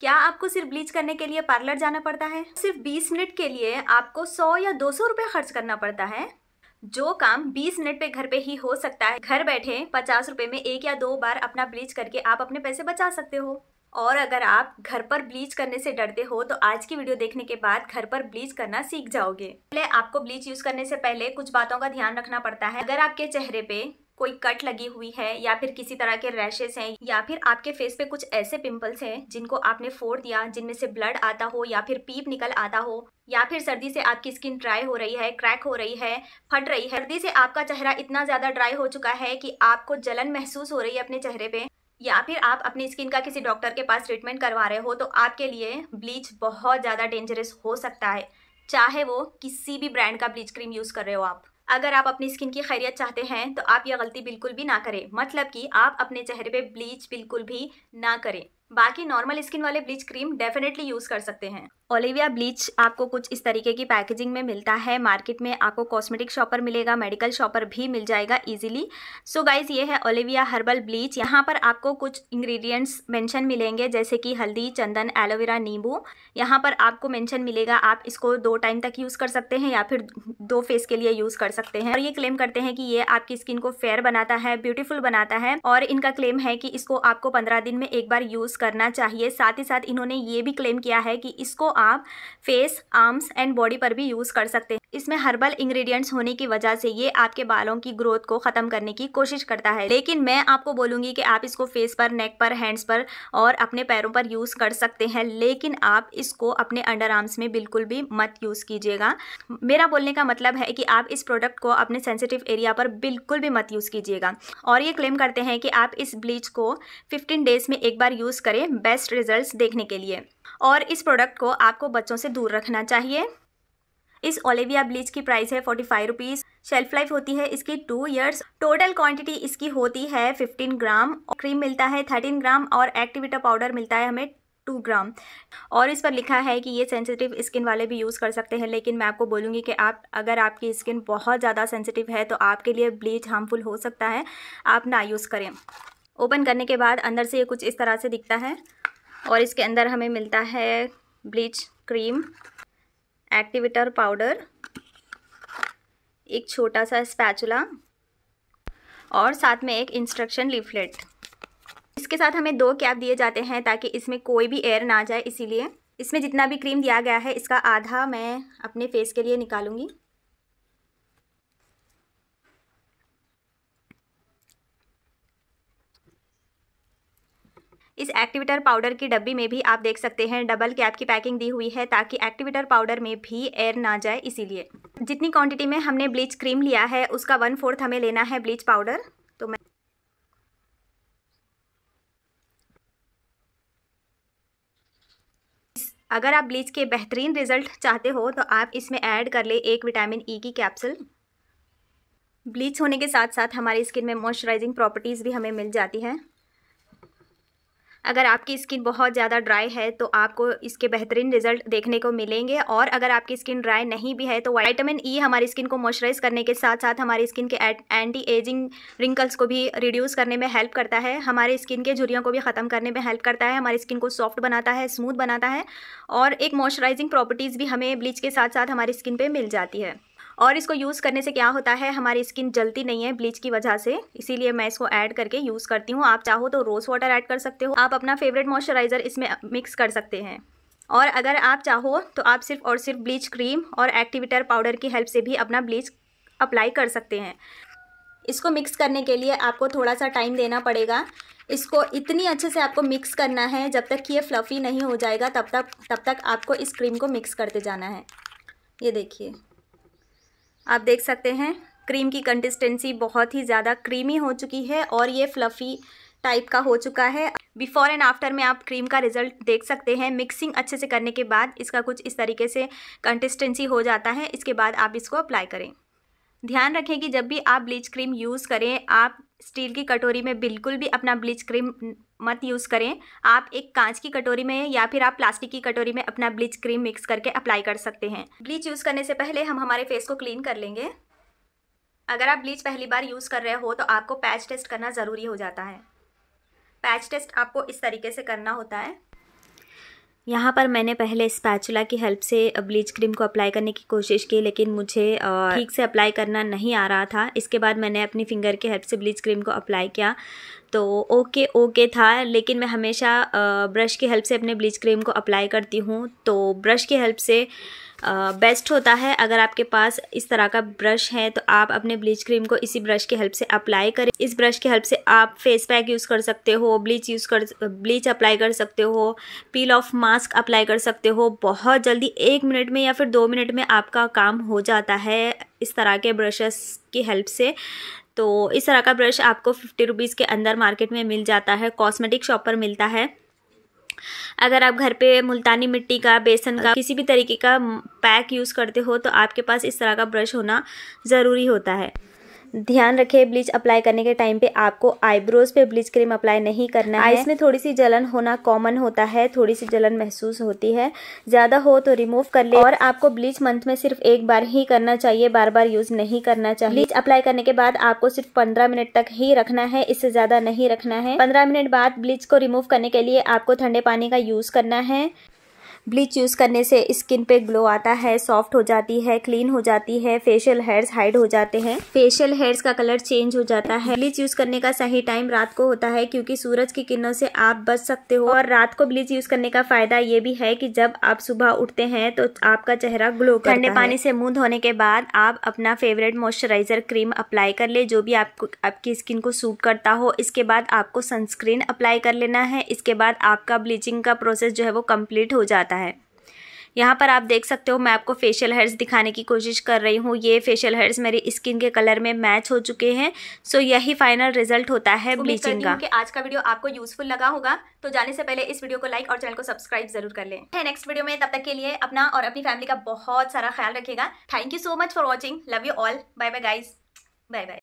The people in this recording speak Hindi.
क्या आपको सिर्फ ब्लीच करने के लिए पार्लर जाना पड़ता है सिर्फ 20 मिनट के लिए आपको 100 या 200 सौ खर्च करना पड़ता है जो काम 20 मिनट पे घर पे ही हो सकता है घर बैठे पचास रूपए में एक या दो बार अपना ब्लीच करके आप अपने पैसे बचा सकते हो और अगर आप घर पर ब्लीच करने से डरते हो तो आज की वीडियो देखने के बाद घर पर ब्लीच करना सीख जाओगे पहले आपको ब्लीच यूज करने से पहले कुछ बातों का ध्यान रखना पड़ता है अगर आपके चेहरे पे कोई कट लगी हुई है या फिर किसी तरह के रैशेस हैं या फिर आपके फेस पे कुछ ऐसे पिंपल्स हैं जिनको आपने फोड़ दिया जिनमें से ब्लड आता हो या फिर पीप निकल आता हो या फिर सर्दी से आपकी स्किन ड्राई हो रही है क्रैक हो रही है फट रही है सर्दी से आपका चेहरा इतना ज़्यादा ड्राई हो चुका है कि आपको जलन महसूस हो रही है अपने चेहरे पे या फिर आप अपनी स्किन का किसी डॉक्टर के पास ट्रीटमेंट करवा रहे हो तो आपके लिए ब्लीच बहुत ज़्यादा डेंजरस हो सकता है चाहे वो किसी भी ब्रांड का ब्लीच क्रीम यूज़ कर रहे हो आप अगर आप अपनी स्किन की खैरियत चाहते हैं तो आप यह गलती बिल्कुल भी ना करें मतलब कि आप अपने चेहरे पे ब्लीच बिल्कुल भी ना करें बाकी नॉर्मल स्किन वाले ब्लीच क्रीम डेफिनेटली यूज़ कर सकते हैं ओलिविया ब्लीच आपको कुछ इस तरीके की पैकेजिंग में मिलता है मार्केट में आपको कॉस्मेटिक शॉप पर मिलेगा मेडिकल शॉप पर भी मिल जाएगा इजीली सो गाइज ये है ओलिविया हर्बल ब्लीच यहाँ पर आपको कुछ इंग्रेडिएंट्स मेंशन मिलेंगे जैसे कि हल्दी चंदन एलोवेरा नींबू यहाँ पर आपको मैंशन मिलेगा आप इसको दो टाइम तक यूज़ कर सकते हैं या फिर दो फेस के लिए यूज़ कर सकते हैं और ये क्लेम करते हैं कि ये आपकी स्किन को फेयर बनाता है ब्यूटीफुल बनाता है और इनका क्लेम है कि इसको आपको पंद्रह दिन में एक बार यूज़ यूज़ करना चाहिए साथ ही साथ इन्होंने ये भी क्लेम किया है कि इसको आप फेस आर्म्स एंड बॉडी पर भी यूज़ कर सकते हैं इसमें हर्बल इंग्रेडिएंट्स होने की वजह से ये आपके बालों की ग्रोथ को ख़त्म करने की कोशिश करता है लेकिन मैं आपको बोलूँगी कि आप इसको फेस पर नेक पर हैंड्स पर और अपने पैरों पर यूज़ कर सकते हैं लेकिन आप इसको अपने अंडर आर्म्स में बिल्कुल भी मत यूज़ कीजिएगा मेरा बोलने का मतलब है कि आप इस प्रोडक्ट को अपने सेंसिटिव एरिया पर बिल्कुल भी मत यूज़ कीजिएगा और ये क्लेम करते हैं कि आप इस ब्लीच को फिफ्टीन डेज में एक बार यूज़ करें बेस्ट रिजल्ट्स देखने के लिए और इस प्रोडक्ट को आपको बच्चों से दूर रखना चाहिए इस ओलिविया ब्लीच की प्राइस है forty five rupees shelf life होती है इसकी टू ईयर्स टोटल क्वांटिटी इसकी होती है फिफ्टीन ग्राम क्रीम मिलता है थर्टीन ग्राम और एक्टिविटा पाउडर मिलता है हमें टू ग्राम और इस पर लिखा है कि ये सेंसिटिव स्किन वाले भी यूज़ कर सकते हैं लेकिन मैं आपको बोलूँगी कि आप अगर आपकी स्किन बहुत ज़्यादा सेंसिटिव है तो आपके लिए ब्लीच हार्मफुल हो सकता है आप ना यूज़ करें ओपन करने के बाद अंदर से ये कुछ इस तरह से दिखता है और इसके अंदर हमें मिलता है ब्लीच क्रीम एक्टिवेटर पाउडर एक छोटा सा स्पैचुला और साथ में एक इंस्ट्रक्शन लिफलेट इसके साथ हमें दो कैप दिए जाते हैं ताकि इसमें कोई भी एयर ना जाए इसीलिए इसमें जितना भी क्रीम दिया गया है इसका आधा मैं अपने फेस के लिए निकालूंगी इस एक्टिवेटर पाउडर की डब्बी में भी आप देख सकते हैं डबल कैप की पैकिंग दी हुई है ताकि एक्टिवेटर पाउडर में भी एयर ना जाए इसीलिए जितनी क्वांटिटी में हमने ब्लीच क्रीम लिया है उसका वन फोर्थ हमें लेना है ब्लीच पाउडर तो मैं अगर आप ब्लीच के बेहतरीन रिजल्ट चाहते हो तो आप इसमें ऐड कर ले एक विटामिन ई e की कैप्सूल ब्लीच होने के साथ साथ हमारी स्किन में मॉइस्चराइजिंग प्रॉपर्टीज़ भी हमें मिल जाती है अगर आपकी स्किन बहुत ज़्यादा ड्राई है तो आपको इसके बेहतरीन रिजल्ट देखने को मिलेंगे और अगर आपकी स्किन ड्राई नहीं भी है तो वाइटामिन ई e हमारी स्किन को मॉइस्चराइज करने के साथ साथ हमारी स्किन के एंटी एजिंग रिंकल्स को भी रिड्यूस करने में हेल्प करता है हमारे स्किन के झुरियों को भी ख़त्म करने में हेल्प करता है हमारी स्किन को सॉफ्ट बनाता है स्मूथ बनाता है और एक मॉइस्चराइजिंग प्रॉपर्टीज़ भी हमें ब्लीच के साथ साथ हमारी स्किन पर मिल जाती है और इसको यूज़ करने से क्या होता है हमारी स्किन जलती नहीं है ब्लीच की वजह से इसीलिए मैं इसको ऐड करके यूज़ करती हूँ आप चाहो तो रोज़ वाटर ऐड कर सकते हो आप अपना फेवरेट मॉइस्चराइज़र इसमें मिक्स कर सकते हैं और अगर आप चाहो तो आप सिर्फ और सिर्फ ब्लीच क्रीम और एक्टिविटर पाउडर की हेल्प से भी अपना ब्लीच अप्लाई कर सकते हैं इसको मिक्स करने के लिए आपको थोड़ा सा टाइम देना पड़ेगा इसको इतनी अच्छे से आपको मिक्स करना है जब तक कि ये फ्लफ़ी नहीं हो जाएगा तब तक तब तक आपको इस क्रीम को मिक्स करते जाना है ये देखिए आप देख सकते हैं क्रीम की कंसिस्टेंसी बहुत ही ज़्यादा क्रीमी हो चुकी है और ये फ्लफ़ी टाइप का हो चुका है बिफोर एंड आफ्टर में आप क्रीम का रिजल्ट देख सकते हैं मिक्सिंग अच्छे से करने के बाद इसका कुछ इस तरीके से कंसिस्टेंसी हो जाता है इसके बाद आप इसको अप्लाई करें ध्यान रखें कि जब भी आप ब्लीच क्रीम यूज़ करें आप स्टील की कटोरी में बिल्कुल भी अपना ब्लीच क्रीम मत यूज़ करें आप एक कांच की कटोरी में या फिर आप प्लास्टिक की कटोरी में अपना ब्लीच क्रीम मिक्स करके अप्लाई कर सकते हैं ब्लीच यूज़ करने से पहले हम हमारे फेस को क्लीन कर लेंगे अगर आप ब्लीच पहली बार यूज़ कर रहे हो तो आपको पैच टेस्ट करना ज़रूरी हो जाता है पैच टेस्ट आपको इस तरीके से करना होता है यहाँ पर मैंने पहले स्पैचुला की हेल्प से ब्लीच क्रीम को अप्लाई करने की कोशिश की लेकिन मुझे ठीक से अप्लाई करना नहीं आ रहा था इसके बाद मैंने अपनी फिंगर के हेल्प से ब्लीच क्रीम को अप्लाई किया तो ओके ओके था लेकिन मैं हमेशा ब्रश की हेल्प से अपने ब्लीच क्रीम को अप्लाई करती हूँ तो ब्रश की हेल्प से बेस्ट होता है अगर आपके पास इस तरह का ब्रश है तो आप अपने ब्लीच क्रीम को इसी ब्रश की हेल्प से अप्लाई करें इस ब्रश की हेल्प से आप फेस पैक यूज़ कर सकते हो ब्लीच यूज़ कर ब्लीच अप्लाई कर सकते हो पील ऑफ मास्क अप्लाई कर सकते हो बहुत जल्दी एक मिनट में या फिर दो मिनट में आपका काम हो जाता है इस तरह के ब्रशेस की हेल्प से तो इस तरह का ब्रश आपको फिफ्टी रुपीज़ के अंदर मार्केट में मिल जाता है कॉस्मेटिक शॉप पर मिलता है अगर आप घर पे मुल्तानी मिट्टी का बेसन का किसी भी तरीके का पैक यूज़ करते हो तो आपके पास इस तरह का ब्रश होना ज़रूरी होता है ध्यान रखें ब्लीच अप्लाई करने के टाइम पे आपको आईब्रोज पे ब्लीच क्रीम अप्लाई नहीं करना है इसमें थोड़ी सी जलन होना कॉमन होता है थोड़ी सी जलन महसूस होती है ज़्यादा हो तो रिमूव कर ले और आपको ब्लीच मंथ में सिर्फ एक बार ही करना चाहिए बार बार यूज़ नहीं करना चाहिए ब्लीच अप्लाई करने के बाद आपको सिर्फ पंद्रह मिनट तक ही रखना है इससे ज़्यादा नहीं रखना है पंद्रह मिनट बाद ब्लीच को रिमूव करने के लिए आपको ठंडे पानी का यूज़ करना है ब्लीच यूज़ करने से स्किन पे ग्लो आता है सॉफ्ट हो जाती है क्लीन हो जाती है फेशियल हेयर्स हाइड हो जाते हैं फेशियल हेयर्स का कलर चेंज हो जाता है ब्लीच यूज़ करने का सही टाइम रात को होता है क्योंकि सूरज की किरणों से आप बच सकते हो और रात को ब्लीच यूज़ करने का फायदा ये भी है कि जब आप सुबह उठते हैं तो आपका चेहरा ग्लो ठंडे पानी से मुंह धोने के बाद आप अपना फेवरेट मॉइस्चराइजर क्रीम अप्लाई कर ले जो भी आपको आपकी स्किन को सूट करता हो इसके बाद आपको सनस्क्रीन अप्लाई कर लेना है इसके बाद आपका ब्लीचिंग का प्रोसेस जो है वो कम्प्लीट हो जाता है है यहाँ पर आप देख सकते हो मैं आपको फेशियल हेयर्स दिखाने की कोशिश कर रही हूँ ये फेशियल हेयर्स मेरे स्किन के कलर में मैच हो चुके हैं सो यही फाइनल रिजल्ट होता है ब्लीचिंग का कि आज का वीडियो आपको यूजफुल लगा होगा तो जाने से पहले इस वीडियो को लाइक और चैनल को सब्सक्राइब जरूर कर लें नेक्स्ट वीडियो में तब तक के लिए अपना और अपनी फैमिली का बहुत सारा ख्याल रखेगा thank you so much for watching love you all bye bye guys bye bye